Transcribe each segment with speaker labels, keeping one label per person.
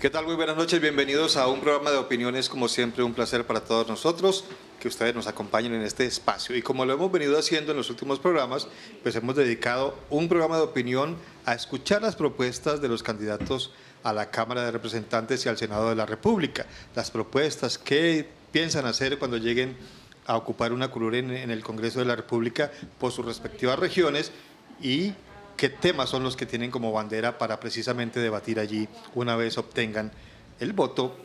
Speaker 1: ¿Qué tal? Muy buenas noches, bienvenidos a un programa de opiniones, como siempre un placer para todos nosotros que ustedes nos acompañen en este espacio. Y como lo hemos venido haciendo en los últimos programas, pues hemos dedicado un programa de opinión a escuchar las propuestas de los candidatos a la Cámara de Representantes y al Senado de la República, las propuestas que piensan hacer cuando lleguen a ocupar una curul en el Congreso de la República por sus respectivas regiones y qué temas son los que tienen como bandera para precisamente debatir allí una vez obtengan el voto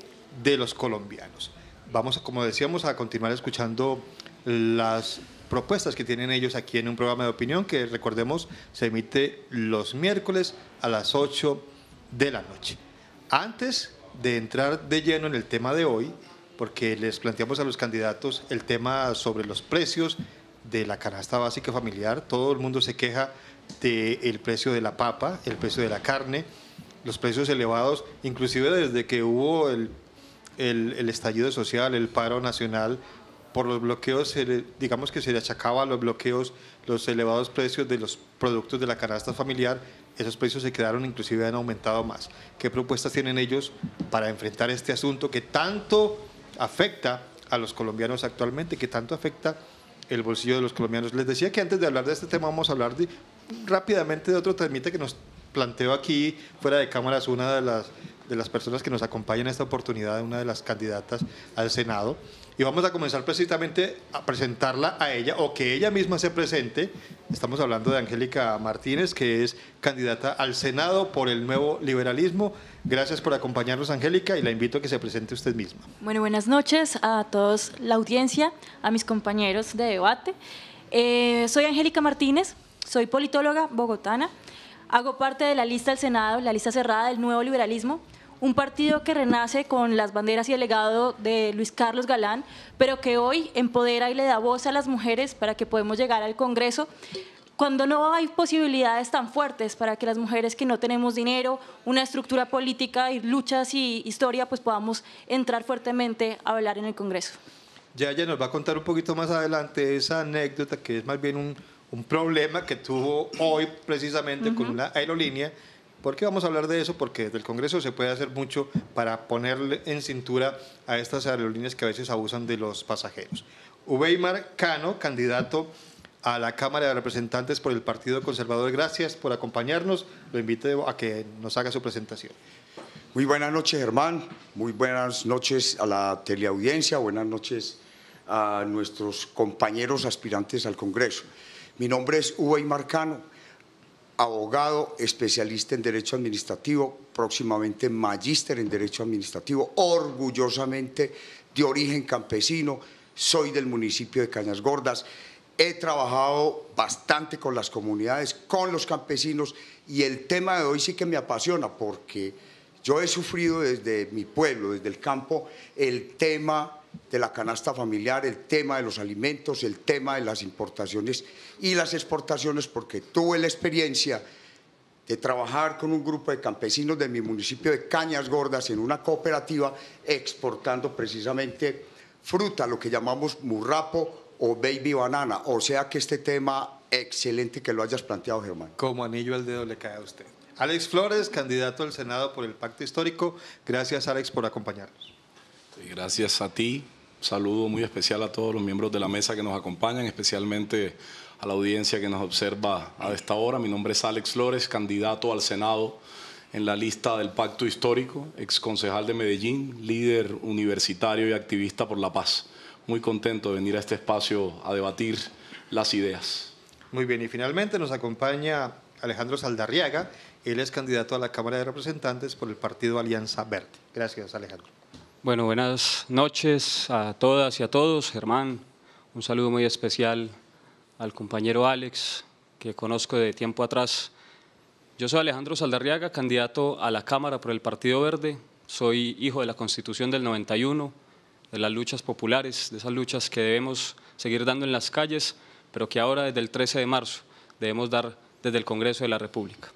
Speaker 1: de los colombianos. Vamos, como decíamos, a continuar escuchando las propuestas que tienen ellos aquí en un programa de opinión que, recordemos, se emite los miércoles a las 8 de la noche. Antes de entrar de lleno en el tema de hoy, porque les planteamos a los candidatos el tema sobre los precios de la canasta básica familiar, todo el mundo se queja del precio de la papa, el precio de la carne, los precios elevados, inclusive desde que hubo el, el, estallido social, el paro nacional, por los bloqueos, digamos que se le achacaba a los bloqueos los elevados precios de los productos de la canasta familiar, esos precios se quedaron, inclusive han aumentado más. ¿Qué propuestas tienen ellos para enfrentar este asunto que tanto afecta a los colombianos actualmente, que tanto afecta el bolsillo de los colombianos. Les decía que antes de hablar de este tema vamos a hablar rápidamente de otro tema que nos planteó aquí fuera de cámaras una de las de las personas que nos acompañan en esta oportunidad, una de las candidatas al Senado. Y vamos a comenzar precisamente a presentarla a ella o que ella misma se presente. Estamos hablando de Angélica Martínez, que es candidata al Senado por el nuevo liberalismo. Gracias por acompañarnos, Angélica, y la invito a que se presente usted misma. Bueno,
Speaker 2: buenas noches a todos la audiencia, a mis compañeros de debate. Eh, soy Angélica Martínez, soy politóloga bogotana. Hago parte de la lista del Senado, la lista cerrada del nuevo liberalismo, un partido que renace con las banderas y el legado de Luis Carlos Galán, pero que hoy empodera y le da voz a las mujeres para que podamos llegar al Congreso cuando no hay posibilidades tan fuertes para que las mujeres que no tenemos dinero, una estructura política y luchas y historia, pues podamos entrar fuertemente a hablar en el Congreso.
Speaker 1: Ya ella nos va a contar un poquito más adelante esa anécdota que es más bien un, problema que tuvo hoy precisamente con una aerolínea ¿Por qué vamos a hablar de eso? Porque desde el Congreso se puede hacer mucho para ponerle en cintura a estas aerolíneas que a veces abusan de los pasajeros. Uweimar Cano, candidato a la Cámara de Representantes por el Partido Conservador, gracias por acompañarnos. Lo invito a que
Speaker 3: nos haga su presentación. Muy buenas noches, Germán. Muy buenas noches a la teleaudiencia. Buenas noches a nuestros compañeros aspirantes al Congreso. Mi nombre es Uweimar Cano abogado especialista en Derecho Administrativo, próximamente magíster en Derecho Administrativo, orgullosamente de origen campesino, soy del municipio de Cañas Gordas, he trabajado bastante con las comunidades, con los campesinos y el tema de hoy sí que me apasiona porque yo he sufrido desde mi pueblo, desde el campo, el tema de la canasta familiar, el tema de los alimentos, el tema de las importaciones y las exportaciones, porque tuve la experiencia de trabajar con un grupo de campesinos de mi municipio de Cañas Gordas en una cooperativa exportando precisamente fruta, lo que llamamos murrapo o baby banana. O sea que este tema, excelente que lo hayas planteado, Germán.
Speaker 1: Como anillo al dedo le cae a usted. Alex Flores, candidato al Senado por el Pacto Histórico. Gracias, Alex, por acompañarnos.
Speaker 4: Este, gracias a ti. Un saludo muy especial a todos los miembros de la mesa que nos acompañan, especialmente a la audiencia que nos observa a esta hora. Mi nombre es Alex Flores, candidato al Senado en la lista del Pacto Histórico, ex concejal de Medellín, líder universitario y activista por la paz. Muy contento de venir a este espacio a debatir las ideas.
Speaker 1: Muy bien, y finalmente nos acompaña Alejandro Saldarriaga, él es candidato a la Cámara de Representantes por el partido Alianza Verde. Gracias, Alejandro.
Speaker 5: Bueno, buenas noches a todas y a todos. Germán, un saludo muy especial al compañero Alex, que conozco de tiempo atrás. Yo soy Alejandro Saldarriaga, candidato a la Cámara por el Partido Verde. Soy hijo de la Constitución del 91, de las luchas populares, de esas luchas que debemos seguir dando en las calles, pero que ahora desde el 13 de marzo debemos dar desde el Congreso de la República.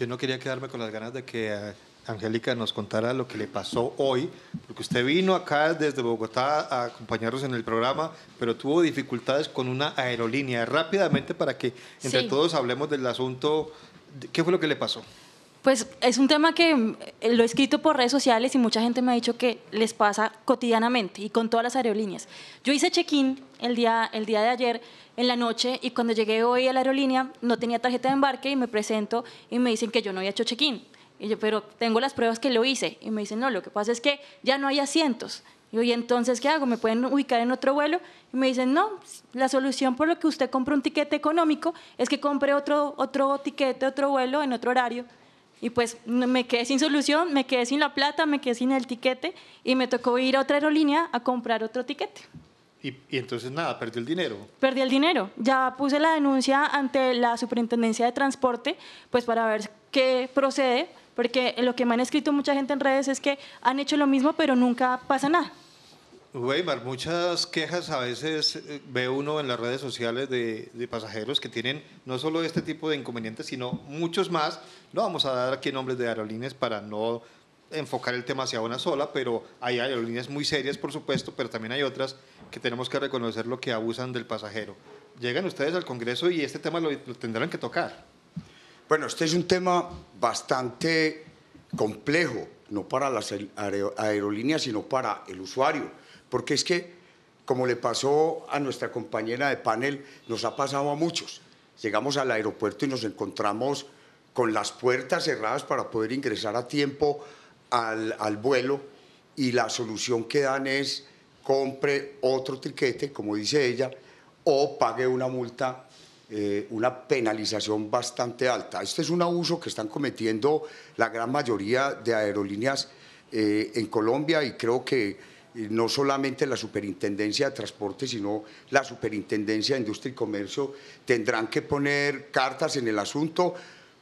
Speaker 1: Yo no quería quedarme con las ganas de que eh, Angélica nos contará lo que le pasó hoy, porque usted vino acá desde Bogotá a acompañarnos en el programa, pero tuvo dificultades con una aerolínea. Rápidamente, para que entre todos hablemos del asunto, ¿qué fue lo que le pasó?
Speaker 2: Pues es un tema que eh, lo he escrito por redes sociales y mucha gente me ha dicho que les pasa cotidianamente y con todas las aerolíneas. Yo hice check-in el día, el día de ayer en la noche y cuando llegué hoy a la aerolínea no tenía tarjeta de embarque y me presento y me dicen que yo no había hecho check-in. Y yo, pero tengo las pruebas que lo hice. Y me dicen, no, lo que pasa es que ya no hay asientos. Y yo, ¿y entonces qué hago? ¿Me pueden ubicar en otro vuelo? Y me dicen, no, la solución por lo que usted compra un tiquete económico es que compre otro, otro tiquete, otro vuelo en otro horario. Y pues me quedé sin solución, me quedé sin la plata, me quedé sin el tiquete y me tocó ir a otra aerolínea a comprar otro tiquete.
Speaker 1: Y, entonces nada, perdió el dinero.
Speaker 2: Perdí el dinero. Ya puse la denuncia ante la Superintendencia de Transporte, pues para ver qué procede, porque lo que me han escrito mucha gente en redes es que han hecho lo mismo, pero nunca pasa nada.
Speaker 1: Weimar, muchas quejas a veces eh, ve uno en las redes sociales de, pasajeros que tienen no solo este tipo de inconvenientes, sino muchos más. No vamos a dar aquí nombres de aerolíneas para no enfocar el tema hacia una sola, pero hay aerolíneas muy serias, por supuesto, pero también hay otras que tenemos que reconocer lo que abusan del pasajero. Llegan
Speaker 3: ustedes al Congreso y este tema lo tendrán que tocar. Bueno, este es un tema bastante complejo, no para las aerolíneas, sino para el usuario, porque es que, como le pasó a nuestra compañera de panel, nos ha pasado a muchos. Llegamos al aeropuerto y nos encontramos con las puertas cerradas para poder ingresar a tiempo al, vuelo y la solución que dan es compre otro tiquete, como dice ella, o pague una multa eh, una penalización bastante alta. Este es un abuso que están cometiendo la gran mayoría de aerolíneas eh, en Colombia y creo que eh, no solamente la Superintendencia de Transporte, sino la Superintendencia de Industria y Comercio, tendrán que poner cartas en el asunto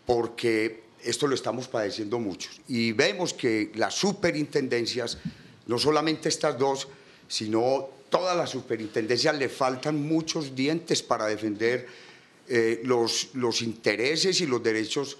Speaker 3: porque esto lo estamos padeciendo muchos. Y vemos que las superintendencias, no solamente estas dos, sino todas las superintendencias, le faltan muchos dientes para defender eh, los, intereses y los derechos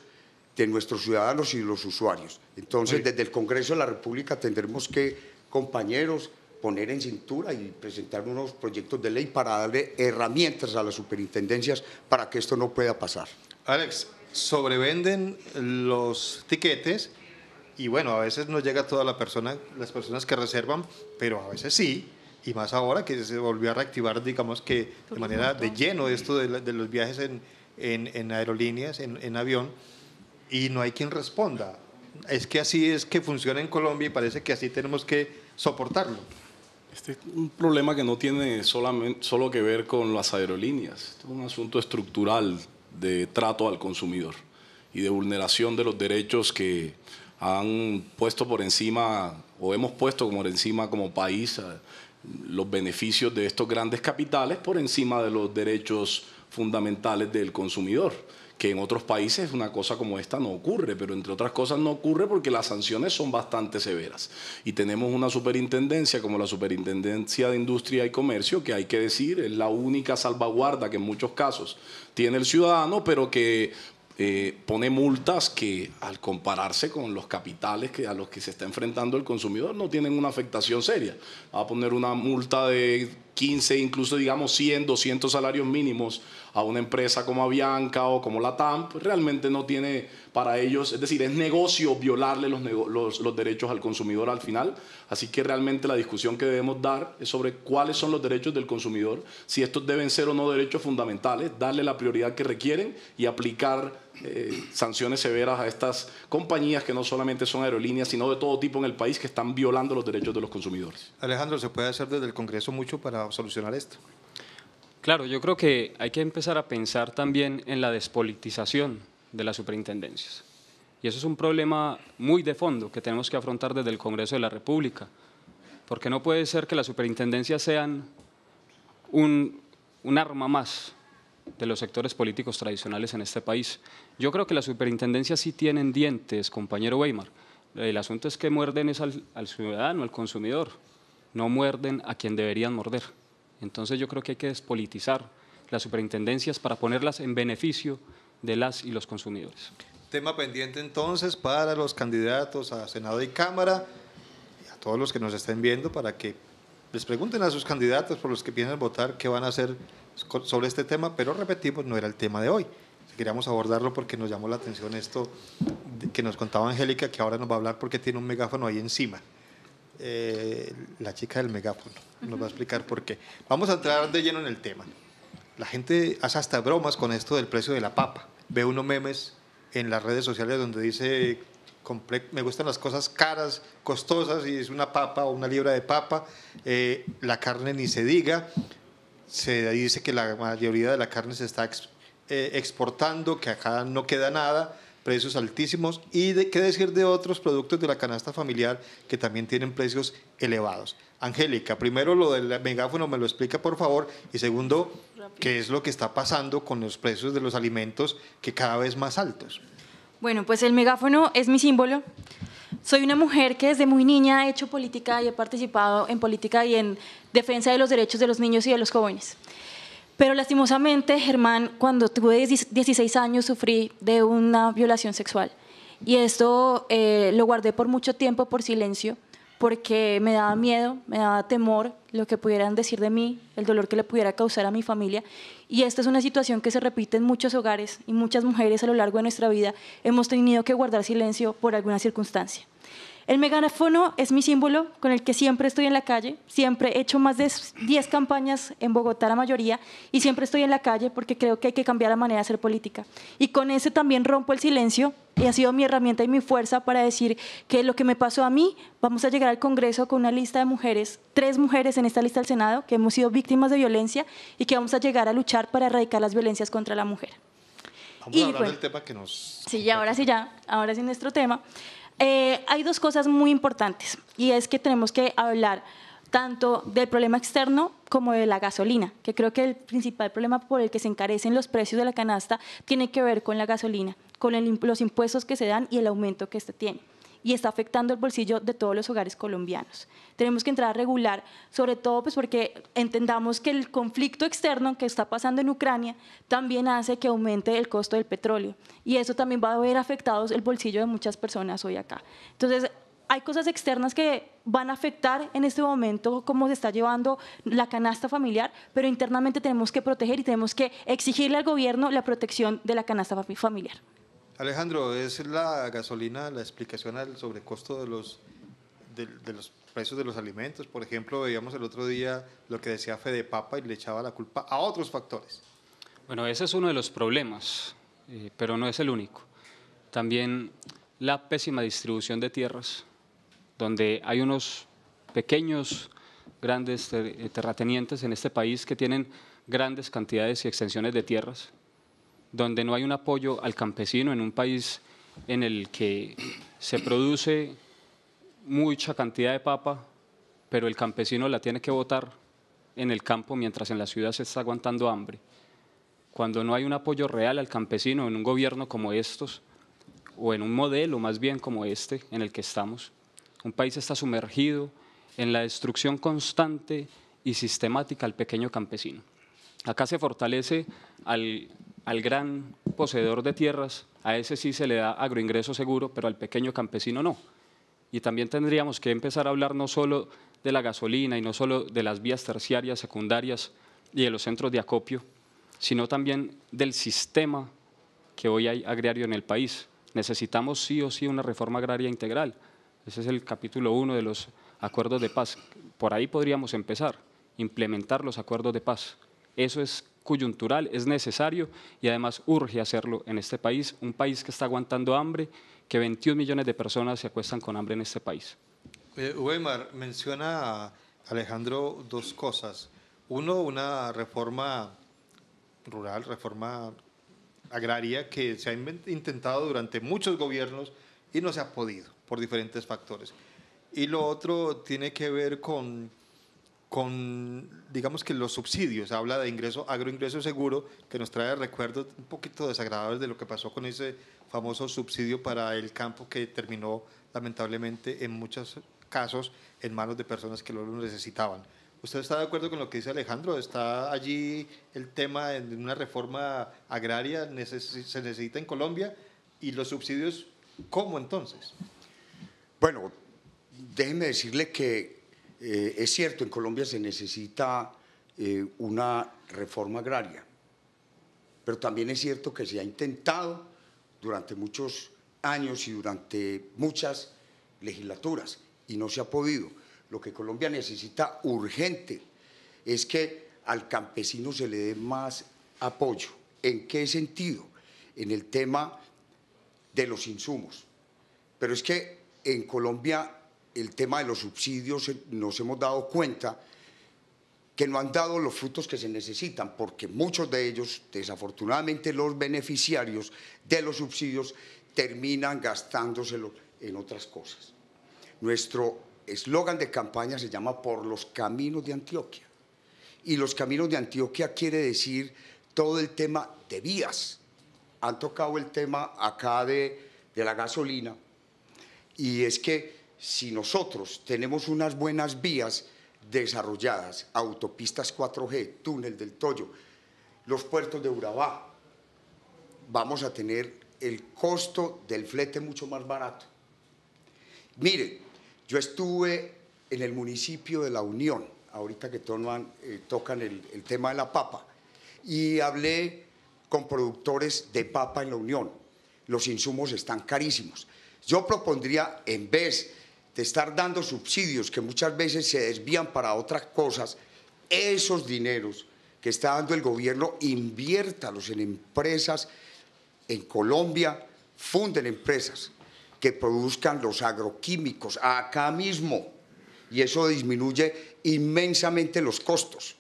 Speaker 3: de nuestros ciudadanos y los usuarios. Entonces, desde el Congreso de la República tendremos que, compañeros, poner en cintura y presentar unos proyectos de ley para darle herramientas a las superintendencias para que esto no pueda pasar.
Speaker 1: Alex, sobrevenden los tiquetes y bueno, a veces no llega toda la persona, las personas que reservan, pero a veces sí y más ahora que se volvió a reactivar, digamos que de manera de lleno esto de, los viajes en, en, aerolíneas, en, avión, y no hay quien responda. Es que así es que funciona en Colombia y parece que así tenemos que soportarlo.
Speaker 4: Este es un problema que no tiene solamente, solo que ver con las aerolíneas, es un asunto estructural de trato al consumidor y de vulneración de los derechos que han puesto por encima, o hemos puesto por encima como país los beneficios de estos grandes capitales por encima de los derechos fundamentales del consumidor, que en otros países una cosa como esta no ocurre, pero entre otras cosas no ocurre porque las sanciones son bastante severas. Y tenemos una superintendencia como la Superintendencia de Industria y Comercio, que hay que decir es la única salvaguarda que en muchos casos tiene el ciudadano, pero que eh, pone multas que al compararse con los capitales que, a los que se está enfrentando el consumidor no tienen una afectación seria. Va a poner una multa de 15, incluso digamos 100, 200 salarios mínimos a una empresa como Avianca o como la Tamp pues, realmente no tiene para ellos, es decir, es negocio violarle los, los, derechos al consumidor al final. Así que realmente la discusión que debemos dar es sobre cuáles son los derechos del consumidor, si estos deben ser o no derechos fundamentales, darle la prioridad que requieren y aplicar eh, sanciones severas a estas compañías que no solamente son aerolíneas, sino de todo tipo en el país que están violando los derechos de los consumidores.
Speaker 1: Alejandro, ¿se puede hacer desde el Congreso mucho para solucionar esto? Claro, yo creo que hay que
Speaker 5: empezar a pensar también en la despolitización de las superintendencias. Y eso es un problema muy de fondo que tenemos que afrontar desde el Congreso de la República, porque no puede ser que las superintendencias sean un, arma más de los sectores políticos tradicionales en este país. Yo creo que las superintendencias sí tienen dientes, compañero Weimar. El asunto es que muerden al, al ciudadano, al consumidor, no muerden a quien deberían morder. Entonces yo creo que hay que despolitizar las superintendencias para ponerlas en beneficio de las y los consumidores.
Speaker 1: Tema pendiente entonces para los candidatos a Senado y Cámara y a todos los que nos estén viendo para que les pregunten a sus candidatos por los que piensan votar qué van a hacer sobre este tema, pero repetimos, no era el tema de hoy. Queríamos abordarlo porque nos llamó la atención esto que nos contaba Angélica, que ahora nos va a hablar porque tiene un megáfono ahí encima. Eh, la chica del megáfono. Nos va a explicar por qué. Vamos a entrar de lleno en el tema. La gente hace hasta bromas con esto del precio de la papa. Ve uno memes en las redes sociales donde dice, me gustan las cosas caras, costosas, y es una papa o una libra de papa. Eh, la carne ni se diga. Se dice que la mayoría de la carne se está eh, exportando, que acá no queda nada precios altísimos y qué decir de otros productos de la canasta familiar que también tienen precios elevados. Angélica, primero lo del megáfono me lo explica por favor y segundo, ¿qué es lo que está pasando con los precios de los alimentos que cada vez más altos?
Speaker 2: Bueno, pues el megáfono es mi símbolo. Soy una mujer que desde muy niña ha hecho política y he participado en política y en defensa de los derechos de los niños y de los jóvenes. Pero lastimosamente, Germán, cuando tuve 16 años sufrí de una violación sexual. Y esto eh, lo guardé por mucho tiempo por silencio, porque me daba miedo, me daba temor lo que pudieran decir de mí, el dolor que le pudiera causar a mi familia. Y esta es una situación que se repite en muchos hogares y muchas mujeres a lo largo de nuestra vida hemos tenido que guardar silencio por alguna circunstancia. El megáfono es mi símbolo con el que siempre estoy en la calle, siempre he hecho más de 10 campañas en Bogotá la mayoría y siempre estoy en la calle porque creo que hay que cambiar la manera de hacer política. Y con ese también rompo el silencio y ha sido mi herramienta y mi fuerza para decir que lo que me pasó a mí, vamos a llegar al Congreso con una lista de mujeres, tres mujeres en esta lista del Senado que hemos sido víctimas de violencia y que vamos a llegar a luchar para erradicar las violencias contra la mujer.
Speaker 1: Vamos y a hablar del tema que nos...
Speaker 2: Sí, ahora sí, ya, ahora sí nuestro tema. Eh, hay dos cosas muy importantes y es que tenemos que hablar tanto del problema externo como de la gasolina, que creo que el principal problema por el que se encarecen los precios de la canasta tiene que ver con la gasolina, con los impuestos que se dan y el aumento que este tiene y está afectando el bolsillo de todos los hogares colombianos. Tenemos que entrar a regular, sobre todo pues porque entendamos que el conflicto externo que está pasando en Ucrania también hace que aumente el costo del petróleo y eso también va a ver afectado el bolsillo de muchas personas hoy acá. Entonces, hay cosas externas que van a afectar en este momento cómo se está llevando la canasta familiar, pero internamente tenemos que proteger y tenemos que exigirle al gobierno la protección de la canasta familiar.
Speaker 1: Alejandro, es la gasolina la explicación al sobrecosto de los, de, los precios de los alimentos. Por ejemplo, veíamos el otro día lo que decía Fede Papa y le echaba la culpa a otros factores.
Speaker 5: Bueno, ese es uno de los problemas, eh, pero no es el único. También la pésima distribución de tierras, donde hay unos pequeños, grandes eh, terratenientes en este país que tienen grandes cantidades y extensiones de tierras donde no hay un apoyo al campesino, en un país en el que se produce mucha cantidad de papa, pero el campesino la tiene que votar en el campo mientras en la ciudad se está aguantando hambre. Cuando no hay un apoyo real al campesino en un gobierno como estos, o en un modelo más bien como este en el que estamos, un país está sumergido en la destrucción constante y sistemática al pequeño campesino. Acá se fortalece al al gran poseedor de tierras, a ese sí se le da agroingreso seguro, pero al pequeño campesino no. Y también tendríamos que empezar a hablar no solo de la gasolina y no solo de las vías terciarias, secundarias y de los centros de acopio, sino también del sistema que hoy hay agrario en el país. Necesitamos sí o sí una reforma agraria integral. Ese es el capítulo uno de los acuerdos de paz. Por ahí podríamos empezar, implementar los acuerdos de paz. Eso es coyuntural, es necesario y además urge hacerlo en este país, un país que está aguantando hambre, que 21 millones de personas se acuestan con hambre en este país.
Speaker 1: Uemar, eh, menciona a Alejandro dos cosas. Uno, una reforma rural, reforma agraria que se ha intentado durante muchos gobiernos y no se ha podido por diferentes factores. Y lo otro tiene que ver con con, digamos que los subsidios, habla de ingreso, agroingreso seguro, que nos trae recuerdos un poquito desagradables de lo que pasó con ese famoso subsidio para el campo que terminó lamentablemente en muchos casos en manos de personas que lo necesitaban. ¿Usted está de acuerdo con lo que dice Alejandro? ¿Está allí el tema de una reforma agraria se necesita en Colombia? ¿Y los subsidios cómo
Speaker 3: entonces? Bueno, déjenme decirle que eh, es cierto, en Colombia se necesita eh, una reforma agraria, pero también es cierto que se ha intentado durante muchos años y durante muchas legislaturas y no se ha podido. Lo que Colombia necesita urgente es que al campesino se le dé más apoyo. ¿En qué sentido? En el tema de los insumos. Pero es que en Colombia el tema de los subsidios eh, nos hemos dado cuenta que no han dado los frutos que se necesitan, porque muchos de ellos, desafortunadamente los beneficiarios de los subsidios, terminan gastándoselo en otras cosas. Nuestro eslogan de campaña se llama Por los Caminos de Antioquia. Y los Caminos de Antioquia quiere decir todo el tema de vías. Han tocado el tema acá de, de la gasolina. Y es que si nosotros tenemos unas buenas vías desarrolladas, autopistas 4G, túnel del Toyo, los puertos de Urabá, vamos a tener el costo del flete mucho más barato. Mire, yo estuve en el municipio de La Unión, ahorita que eh, tocan el, el tema de la papa, y hablé con productores de papa en La Unión. Los insumos están carísimos. Yo propondría, en vez de estar dando subsidios que muchas veces se desvían para otras cosas, esos dineros que está dando el gobierno, inviértalos en empresas en Colombia, funden empresas que produzcan los agroquímicos acá mismo y eso disminuye inmensamente los costos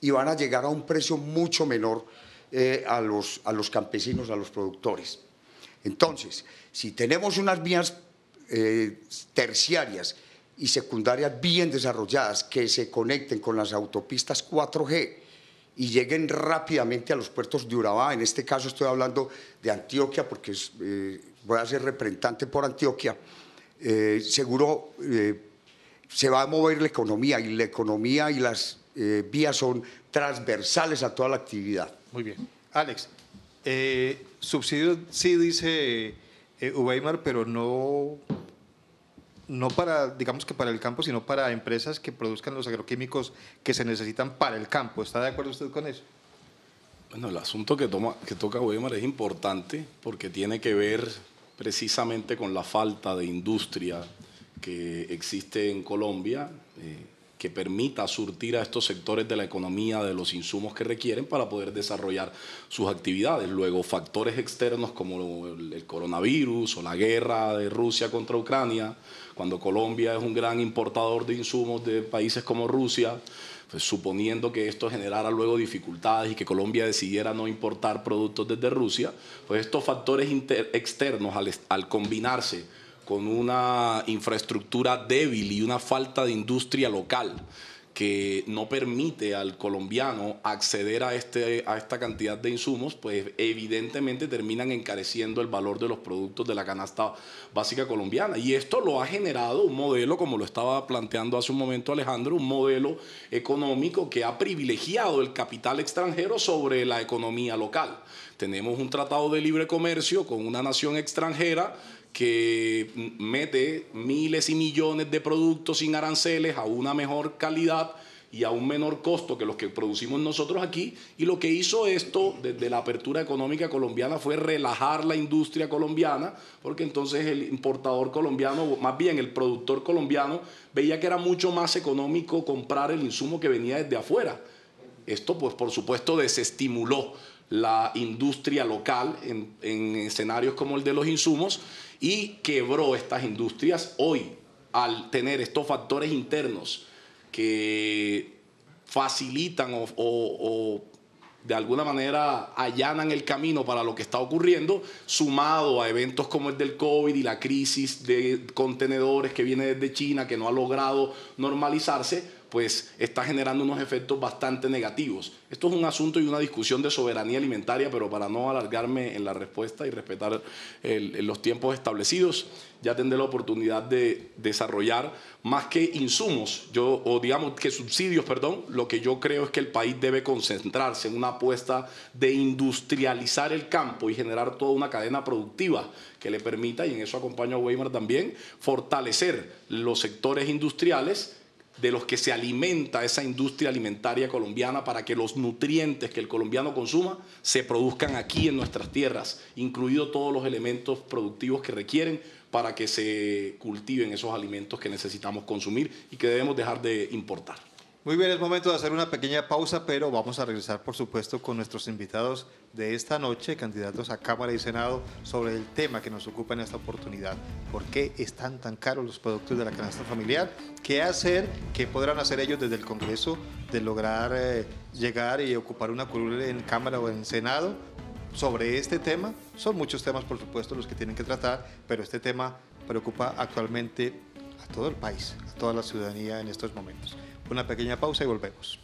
Speaker 3: y van a llegar a un precio mucho menor eh, a, los, a los campesinos, a los productores. Entonces, si tenemos unas vías eh, terciarias y secundarias bien desarrolladas que se conecten con las autopistas 4G y lleguen rápidamente a los puertos de Urabá. En este caso estoy hablando de Antioquia porque eh, voy a ser representante por Antioquia. Eh, seguro se va a mover la economía y la economía y las vías son transversales a toda la actividad.
Speaker 1: Muy bien. Alex, subsidio sí dice Uweimar, pero no no para, digamos que para el campo, sino para empresas que produzcan los
Speaker 4: agroquímicos que se necesitan para el campo. ¿Está de acuerdo usted con eso? Bueno, el asunto que, toma, que toca Weimar es importante porque tiene que ver precisamente con la falta de industria que existe en Colombia. Eh, que permita surtir a estos sectores de la economía de los insumos que requieren para poder desarrollar sus actividades. Luego, factores externos como el coronavirus o la guerra de Rusia contra Ucrania, cuando Colombia es un gran importador de insumos de países como Rusia, pues, suponiendo que esto generara luego dificultades y que Colombia decidiera no importar productos desde Rusia, pues estos factores externos al, al combinarse con una infraestructura débil y una falta de industria local que no permite al colombiano acceder a, este, a esta cantidad de insumos, pues evidentemente terminan encareciendo el valor de los productos de la canasta básica colombiana. Y esto lo ha generado un modelo, como lo estaba planteando hace un momento Alejandro, un modelo económico que ha privilegiado el capital extranjero sobre la economía local. Tenemos un tratado de libre comercio con una nación extranjera que mete miles y millones de productos sin aranceles a una mejor calidad y a un menor costo que los que producimos nosotros aquí. Y lo que hizo esto desde la apertura económica colombiana fue relajar la industria colombiana, porque entonces el importador colombiano, más bien el productor colombiano, veía que era mucho más económico comprar el insumo que venía desde afuera. Esto pues por supuesto desestimuló la industria local en, escenarios como el de los insumos y quebró estas industrias hoy al tener estos factores internos que facilitan o, o, de alguna manera allanan el camino para lo que está ocurriendo, sumado a eventos como el del COVID y la crisis de contenedores que viene desde China, que no ha logrado normalizarse, pues está generando unos efectos bastante negativos. Esto es un asunto y una discusión de soberanía alimentaria, pero para no alargarme en la respuesta y respetar los tiempos establecidos, ya tendré la oportunidad de desarrollar más que insumos, yo, o digamos que subsidios, perdón, lo que yo creo es que el país debe concentrarse en una apuesta de industrializar el campo y generar toda una cadena productiva que le permita, y en eso acompaño a Weimar también, fortalecer los sectores industriales de los que se alimenta esa industria alimentaria colombiana para que los nutrientes que el colombiano consuma se produzcan aquí en nuestras tierras, incluidos todos los elementos productivos que requieren para que se cultiven esos alimentos que necesitamos consumir y que debemos dejar de importar.
Speaker 1: Muy bien, es momento de hacer una pequeña pausa, pero vamos a regresar, por supuesto, con nuestros invitados de esta noche, candidatos a Cámara y Senado, sobre el tema que nos ocupa en esta oportunidad. ¿Por qué están tan caros los productos de la canasta familiar? ¿Qué hacer? ¿Qué podrán hacer ellos desde el Congreso de lograr eh, llegar y ocupar una curul en Cámara o en Senado? Sobre este tema, son muchos temas, por supuesto, los que tienen que tratar, pero este tema preocupa actualmente a todo el país, a toda la ciudadanía en estos momentos. Una pequeña pausa y volvemos.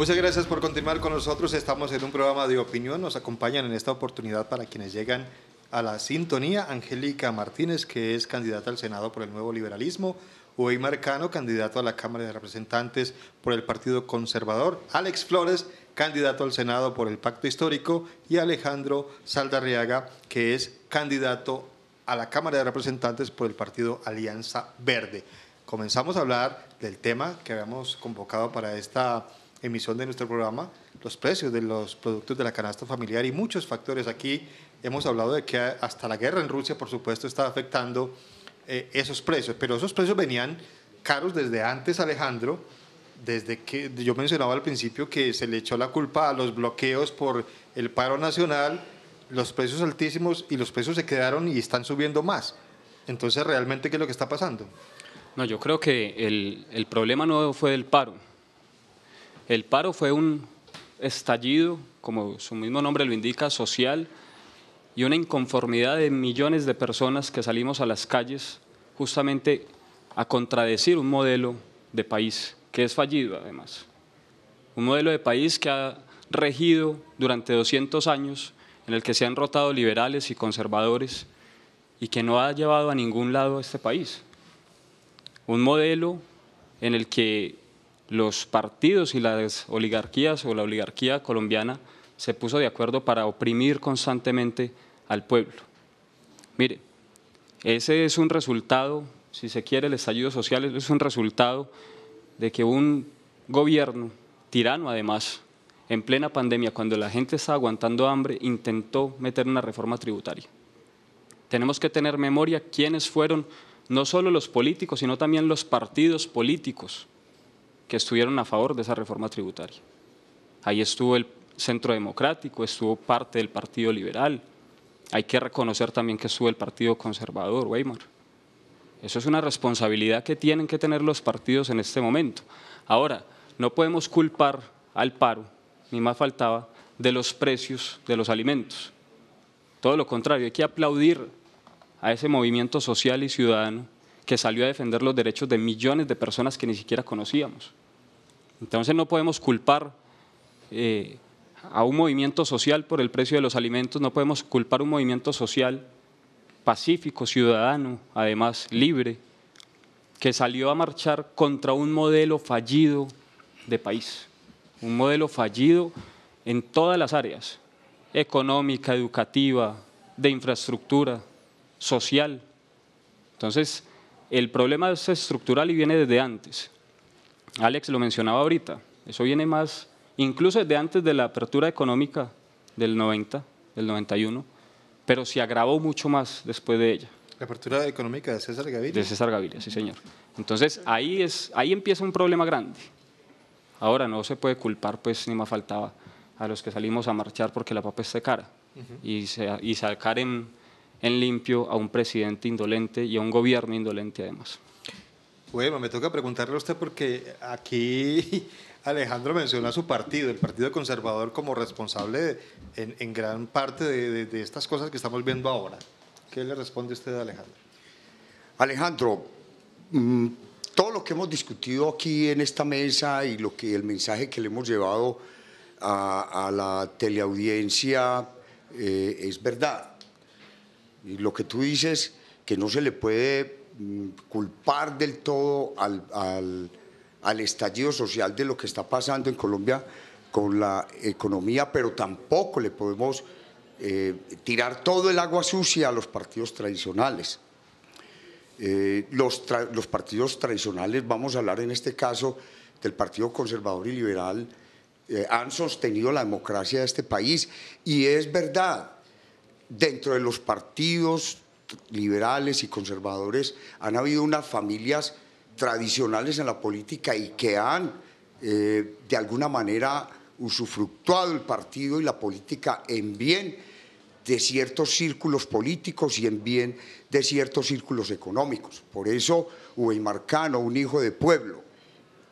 Speaker 1: Muchas gracias por continuar con nosotros. Estamos en un programa de opinión. Nos acompañan en esta oportunidad para quienes llegan a la sintonía Angélica Martínez, que es candidata al Senado por el Nuevo Liberalismo. Huey Marcano, candidato a la Cámara de Representantes por el Partido Conservador. Alex Flores, candidato al Senado por el Pacto Histórico. Y Alejandro Saldarriaga, que es candidato a la Cámara de Representantes por el Partido Alianza Verde. Comenzamos a hablar del tema que habíamos convocado para esta emisión de nuestro programa, los precios de los productos de la canasta familiar y muchos factores. Aquí hemos hablado de que hasta la guerra en Rusia, por supuesto, está afectando eh, esos precios, pero esos precios venían caros desde antes, Alejandro, desde que yo mencionaba al principio que se le echó la culpa a los bloqueos por el paro nacional, los precios altísimos y los precios se quedaron y están subiendo más. Entonces, ¿realmente qué es lo que está pasando?
Speaker 5: No, yo creo que el, el problema no fue el paro el paro fue un estallido, como su mismo nombre lo indica, social y una inconformidad de millones de personas que salimos a las calles justamente a contradecir un modelo de país que es fallido además. Un modelo de país que ha regido durante 200 años, en el que se han rotado liberales y conservadores y que no ha llevado a ningún lado a este país. Un modelo en el que los partidos y las oligarquías o la oligarquía colombiana se puso de acuerdo para oprimir constantemente al pueblo. Mire, ese es un resultado, si se quiere, el estallido social es un resultado de que un gobierno, tirano además, en plena pandemia, cuando la gente estaba aguantando hambre, intentó meter una reforma tributaria. Tenemos que tener memoria quiénes fueron no solo los políticos, sino también los partidos políticos que estuvieron a favor de esa reforma tributaria. Ahí estuvo el Centro Democrático, estuvo parte del Partido Liberal. Hay que reconocer también que estuvo el Partido Conservador, Weimar. Eso es una responsabilidad que tienen que tener los partidos en este momento. Ahora, no podemos culpar al paro, ni más faltaba, de los precios de los alimentos. Todo lo contrario, hay que aplaudir a ese movimiento social y ciudadano que salió a defender los derechos de millones de personas que ni siquiera conocíamos. Entonces no podemos culpar eh, a un movimiento social por el precio de los alimentos, no podemos culpar a un movimiento social pacífico, ciudadano, además libre, que salió a marchar contra un modelo fallido de país, un modelo fallido en todas las áreas, económica, educativa, de infraestructura, social. Entonces, el problema es estructural y viene desde antes. Alex lo mencionaba ahorita, eso viene más, incluso de antes de la apertura económica del 90, del 91, pero se agravó mucho más después de ella. La apertura
Speaker 1: económica de César Gaviria. De César
Speaker 5: Gaviria, sí señor. Entonces ahí, empieza un problema grande. Ahora no se puede culpar, pues ni más faltaba, a los que salimos a marchar porque la papa está cara. y, y sacar en limpio a un presidente indolente y a un gobierno indolente
Speaker 1: además. Bueno, me toca preguntarle a usted porque aquí Alejandro menciona su partido, el Partido Conservador, como responsable en, gran parte de, estas cosas que estamos viendo ahora. ¿Qué le responde usted, Alejandro?
Speaker 3: Alejandro, mm, todo lo que hemos discutido aquí en esta mesa y lo que, el mensaje que le hemos llevado a, la teleaudiencia eh, es verdad. lo que tú dices, que no se le puede Mm, culpar del todo al, estallido social de lo que está pasando en Colombia con la economía, pero tampoco le podemos eh, tirar todo el agua sucia a los partidos tradicionales. Eh, los, partidos tradicionales, vamos a hablar en este caso del Partido Conservador y Liberal, eh, han sostenido la democracia de este país y es verdad, dentro de los partidos liberales y conservadores, han habido unas familias tradicionales en la política y que han eh, de alguna manera usufructuado el partido y la política en bien de ciertos círculos políticos y en bien de ciertos círculos económicos. Por eso, Ubey Marcano, un hijo de pueblo,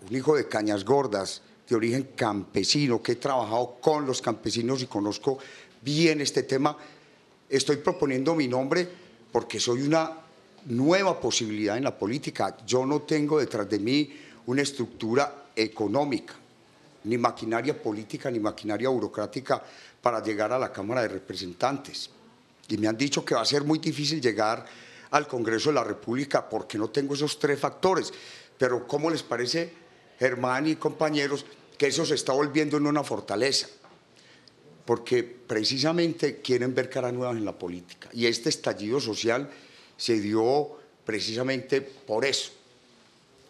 Speaker 3: un hijo de Cañas Gordas, de origen campesino, que he trabajado con los campesinos y conozco bien este tema, estoy proponiendo mi nombre porque soy una nueva posibilidad en la política. Yo no tengo detrás de mí una estructura económica, ni maquinaria política, ni maquinaria burocrática para llegar a la Cámara de Representantes. Y me han dicho que va a ser muy difícil llegar al Congreso de la República porque no tengo esos tres factores. Pero ¿cómo les parece, Germán y compañeros, que eso se está volviendo en una fortaleza? porque precisamente quieren ver caras nuevas en la política. Y este estallido social se dio precisamente por eso,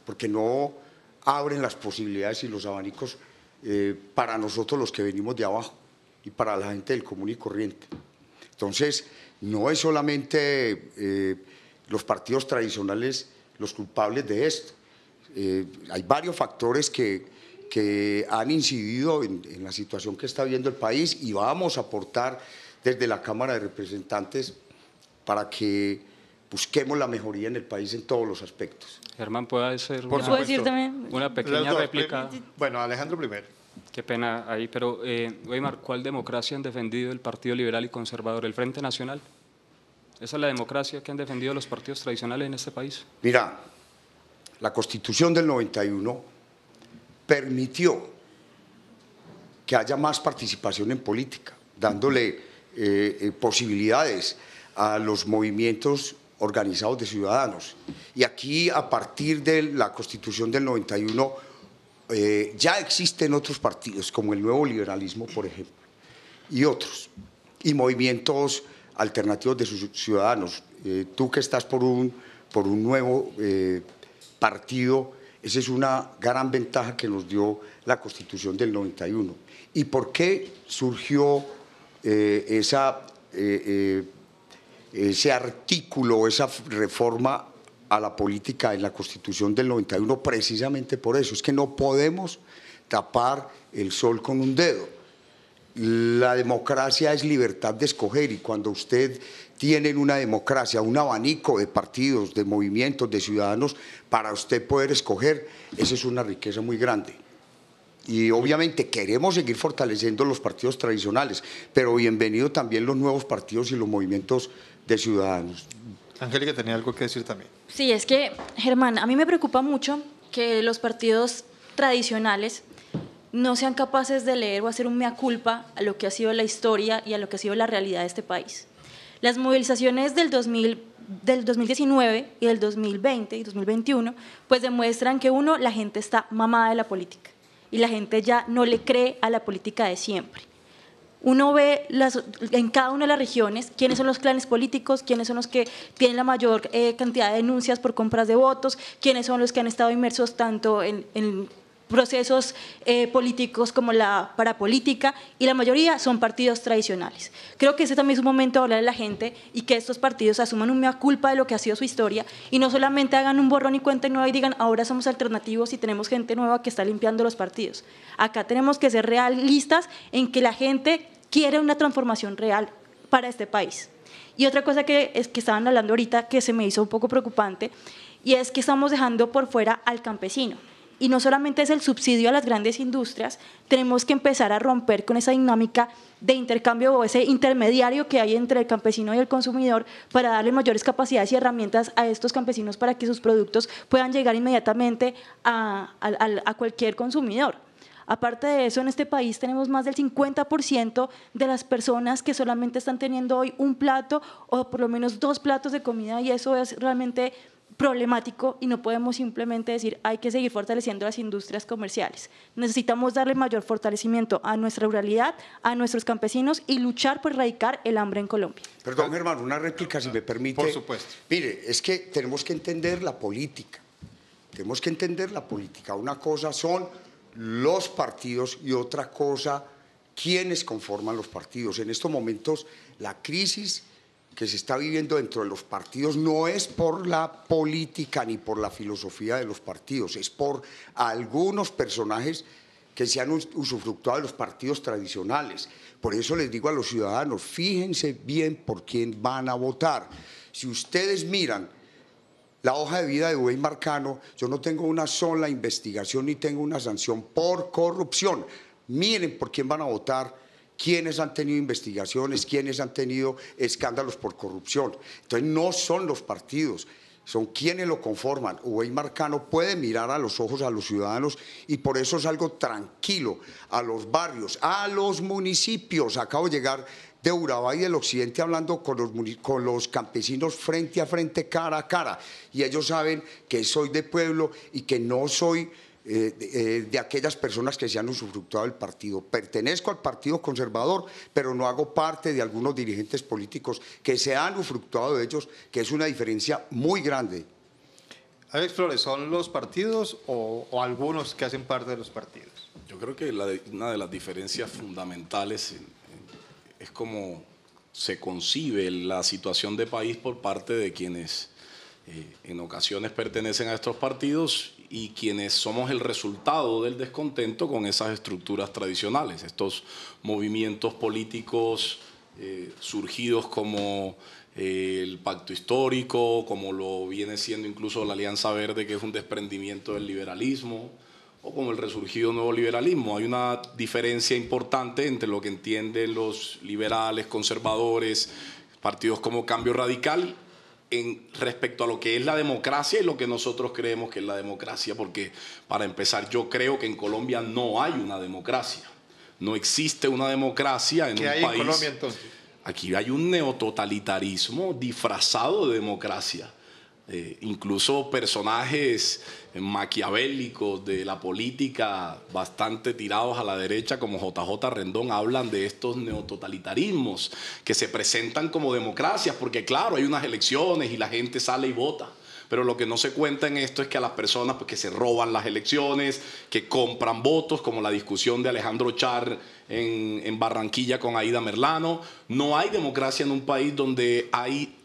Speaker 3: porque no abren las posibilidades y los abanicos eh, para nosotros los que venimos de abajo y para la gente del común y corriente. Entonces, no es solamente eh, los partidos tradicionales los culpables de esto. Eh, hay varios factores que, que han incidido en, la situación que está viendo el país y vamos a aportar desde la Cámara de Representantes para que busquemos la mejoría en el país en todos los aspectos. Germán, ¿puedo ser una, decir también?
Speaker 2: una pequeña
Speaker 5: réplica?
Speaker 3: Bueno, Alejandro
Speaker 5: primero. Qué pena ahí, pero eh, Weimar, ¿cuál democracia han defendido el Partido Liberal y Conservador, el Frente Nacional? ¿Esa es la democracia que han defendido los partidos tradicionales en este país?
Speaker 3: Mira, la Constitución del 91 permitió que haya más participación en política, dándole eh, eh, posibilidades a los movimientos organizados de ciudadanos. Y aquí, a partir de la Constitución del 91, eh, ya existen otros partidos, como el Nuevo Liberalismo, por ejemplo, y otros, y movimientos alternativos de sus ciudadanos. tú que estás por un, por un nuevo partido, esa es una gran ventaja que nos dio la Constitución del 91. ¿Y por qué surgió eh, eh, eh, ese artículo, esa reforma a la política en la Constitución del 91? Precisamente por eso, es que no podemos tapar el sol con un dedo. La democracia es libertad de escoger y cuando usted tienen una democracia, un abanico de partidos, de movimientos, de ciudadanos, para usted poder escoger, esa es una riqueza muy grande. Y obviamente queremos seguir fortaleciendo los partidos tradicionales, pero bienvenido también los nuevos partidos y los movimientos de ciudadanos. Angélica tenía algo que decir también.
Speaker 2: Sí, es que, Germán, a mí me preocupa mucho que los partidos tradicionales no sean capaces de leer o hacer un mea culpa a lo que ha sido la historia y a lo que ha sido la realidad de este país. Las movilizaciones del 2019 y del 2020 y 2021, pues demuestran que uno, la gente está mamada de la política y la gente ya no le cree a la política de siempre. Uno ve las, en cada una de las regiones quiénes son los clanes políticos, quiénes son los que tienen la mayor eh, cantidad de denuncias por compras de votos, quiénes son los que han estado inmersos tanto en procesos eh, políticos como la parapolítica y la mayoría son partidos tradicionales. Creo que ese también es un momento de hablar de la gente y que estos partidos asuman una culpa de lo que ha sido su historia y no solamente hagan un borrón y cuenta nueva y digan ahora somos alternativos y tenemos gente nueva que está limpiando los partidos. Acá tenemos que ser realistas en que la gente quiere una transformación real para este país. Y otra cosa que, es que estaban hablando ahorita que se me hizo un poco preocupante y es que estamos dejando por fuera al campesino y no solamente es el subsidio a las grandes industrias, tenemos que empezar a romper con esa dinámica de intercambio o ese intermediario que hay entre el campesino y el consumidor para darle mayores capacidades y herramientas a estos campesinos para que sus productos puedan llegar inmediatamente a, cualquier consumidor. Aparte de eso, en este país tenemos más del 50% de las personas que solamente están teniendo hoy un plato o por lo menos dos platos de comida y eso es realmente problemático y no podemos simplemente decir hay que seguir fortaleciendo las industrias comerciales. Necesitamos darle mayor fortalecimiento a nuestra ruralidad, a nuestros campesinos y luchar por erradicar el hambre
Speaker 3: en Colombia. Perdón, hermano, una réplica si me permite. Por supuesto. Mire, es que tenemos que entender la política. Tenemos que entender la política. Una cosa son los partidos y otra cosa quienes conforman los partidos. En estos momentos la crisis que se está viviendo dentro de los partidos no es por la política ni por la filosofía de los partidos, es por algunos personajes que se han usufructuado de los partidos tradicionales. Por eso les digo a los ciudadanos, fíjense bien por quién van a votar. Si ustedes miran la hoja de vida de Uwey Marcano, yo no tengo una sola investigación ni tengo una sanción por corrupción. Miren por quién van a votar quienes han tenido investigaciones, quienes han tenido escándalos por corrupción. Entonces no son los partidos, son quienes lo conforman. Uwey Marcano puede mirar a los ojos a los ciudadanos y por eso es algo tranquilo a los barrios, a los municipios. Acabo de llegar de Urabá y del Occidente hablando con los campesinos frente a frente, cara a cara. Y ellos saben que soy de pueblo y que no soy eh, eh, de, aquellas personas que se han usufructuado del partido. Pertenezco al Partido Conservador, pero no hago parte de algunos dirigentes políticos que se han usufructuado de ellos, que es una diferencia muy grande.
Speaker 4: Alex Flores, ¿son los partidos o, algunos que hacen parte de los partidos? Yo creo que una de las diferencias fundamentales es cómo se concibe la situación de país por parte de quienes eh, en ocasiones pertenecen a estos partidos y quienes somos el resultado del descontento con esas estructuras tradicionales, estos movimientos políticos eh, surgidos como eh, el pacto histórico, como lo viene siendo incluso la Alianza Verde, que es un desprendimiento del liberalismo, o como el resurgido nuevo liberalismo. Hay una diferencia importante entre lo que entienden los liberales, conservadores, partidos como Cambio Radical respecto a lo que es la democracia y lo que nosotros creemos que es la democracia, porque para empezar yo creo que en Colombia no hay una democracia. No existe una democracia en un país. Aquí hay un neototalitarismo disfrazado de democracia. Eh, incluso personajes maquiavélicos de la política bastante tirados a la derecha como JJ Rendón hablan de estos neototalitarismos que se presentan como democracias porque claro hay unas elecciones y la gente sale y vota pero lo que no se cuenta en esto es que a las personas pues, que se roban las elecciones, que compran votos, como la discusión de Alejandro Char en, en Barranquilla con Aida Merlano, no hay democracia en un país donde hay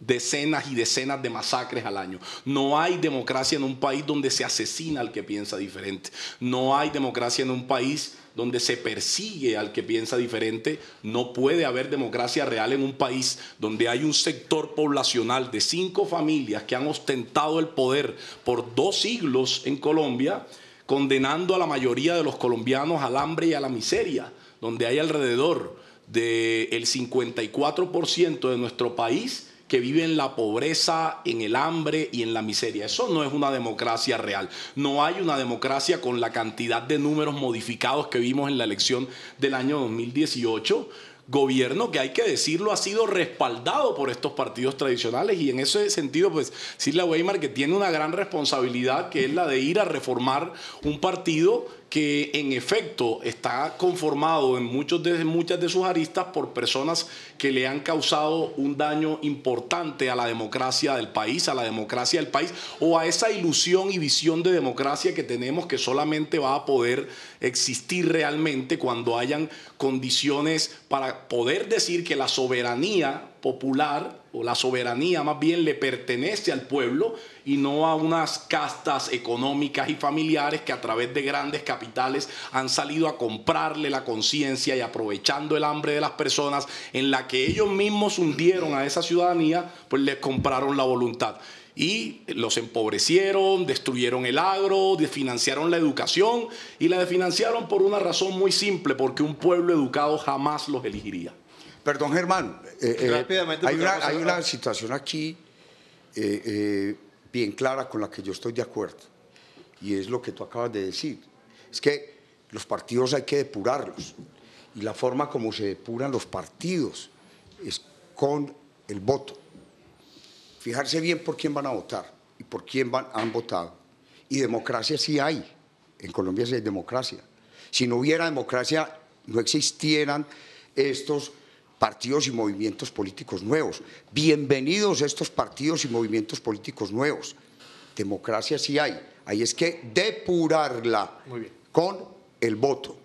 Speaker 4: decenas y decenas de masacres al año. No hay democracia en un país donde se asesina al que piensa diferente. No hay democracia en un país donde se persigue al que piensa diferente. No puede haber democracia real en un país donde hay un sector poblacional de cinco familias que han ostentado el poder por dos siglos en Colombia, condenando a la mayoría de los colombianos al hambre y a la miseria, donde hay alrededor del 54% de nuestro país que vive en la pobreza, en el hambre y en la miseria. Eso no es una democracia real. No hay una democracia con la cantidad de números modificados que vimos en la elección del año 2018 gobierno que hay que decirlo ha sido respaldado por estos partidos tradicionales y en ese sentido pues Silvia Weimar que tiene una gran responsabilidad que es la de ir a reformar un partido que en efecto está conformado en muchos de, muchas de sus aristas por personas que le han causado un daño importante a la democracia del país, a la democracia del país o a esa ilusión y visión de democracia que tenemos que solamente va a poder existir realmente cuando hayan condiciones para poder decir que la soberanía popular o la soberanía más bien le pertenece al pueblo y no a unas castas económicas y familiares que a través de grandes capitales han salido a comprarle la conciencia y aprovechando el hambre de las personas en la que ellos mismos hundieron a esa ciudadanía, pues les compraron la voluntad y los empobrecieron, destruyeron el agro, desfinanciaron la educación y la desfinanciaron por una razón muy simple, porque un pueblo educado jamás los elegiría. Perdón, Germán. Eh, eh, hay una, situación aquí eh, bien clara
Speaker 3: con la que yo estoy de acuerdo. Y es lo que tú acabas de decir. Es que los partidos hay que depurarlos. Y la forma como se depuran los partidos es con el voto. Fijarse bien por quién van a votar y por quién van, han votado. Y democracia sí hay. En Colombia sí hay democracia. Si no hubiera democracia, no existieran estos partidos y movimientos políticos nuevos. Bienvenidos estos partidos y movimientos políticos nuevos. Democracia sí hay, ahí es que depurarla con el voto.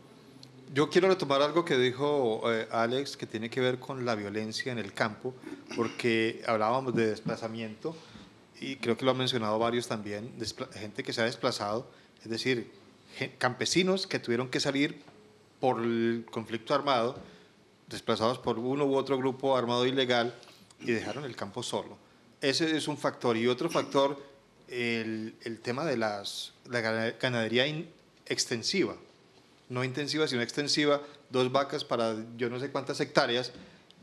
Speaker 1: Yo quiero retomar algo que dijo eh, Alex que tiene que ver con la violencia en el campo, porque hablábamos de desplazamiento y creo que lo han mencionado varios también, gente que se ha desplazado, es decir, campesinos que tuvieron que salir por el conflicto armado desplazados por uno u otro grupo armado ilegal y dejaron el campo solo. Ese es un factor. Y otro factor, el, tema de las, la ganadería extensiva. No intensiva, sino extensiva. Dos vacas para yo no sé cuántas hectáreas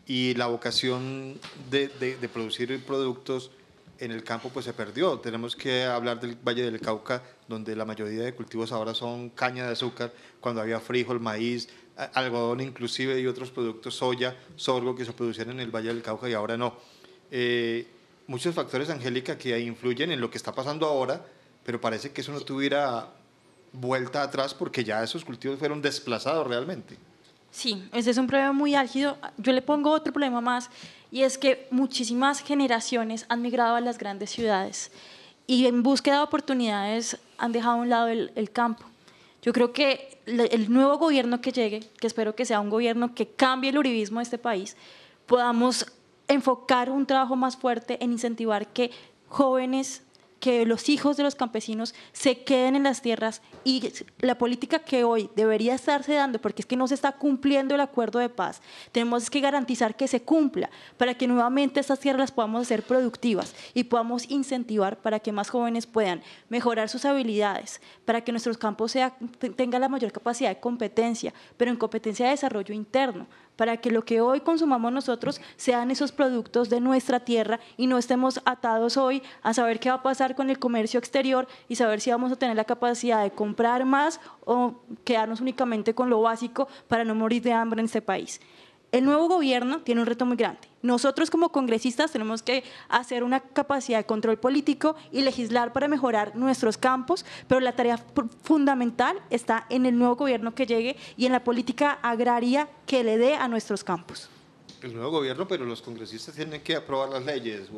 Speaker 1: y la vocación de, de producir productos en el campo pues se perdió. Tenemos que hablar del Valle del Cauca, donde la mayoría de cultivos ahora son caña de azúcar, cuando había frijol, maíz, algodón inclusive y otros productos, soya, sorgo, que se producían en el Valle del Cauca y ahora no. Eh, muchos factores, Angélica, que influyen en lo que está pasando ahora, pero parece que eso no tuviera vuelta atrás porque ya esos cultivos fueron desplazados realmente.
Speaker 2: Sí, ese es un problema muy álgido. Yo le pongo otro problema más y es que muchísimas generaciones han migrado a las grandes ciudades y en búsqueda de oportunidades han dejado a un lado el campo. Yo creo que el nuevo gobierno que llegue, que espero que sea un gobierno que cambie el uribismo de este país, podamos enfocar un trabajo más fuerte en incentivar que jóvenes que los hijos de los campesinos se queden en las tierras y la política que hoy debería estarse dando, porque es que no se está cumpliendo el acuerdo de paz, tenemos que garantizar que se cumpla para que nuevamente estas tierras las podamos hacer productivas y podamos incentivar para que más jóvenes puedan mejorar sus habilidades, para que nuestros campos tengan la mayor capacidad de competencia, pero en competencia de desarrollo interno, para que lo que hoy consumamos nosotros sean esos productos de nuestra tierra y no estemos atados hoy a saber qué va a pasar con el comercio exterior y saber si vamos a tener la capacidad de comprar más o quedarnos únicamente con lo básico para no morir de hambre en este país el nuevo gobierno tiene un reto muy grande. Nosotros como congresistas tenemos que hacer una capacidad de control político y legislar para mejorar nuestros campos, pero la tarea fundamental está en el nuevo gobierno que llegue y en la política agraria que le dé a nuestros campos.
Speaker 1: El nuevo gobierno, pero los congresistas tienen que aprobar las leyes,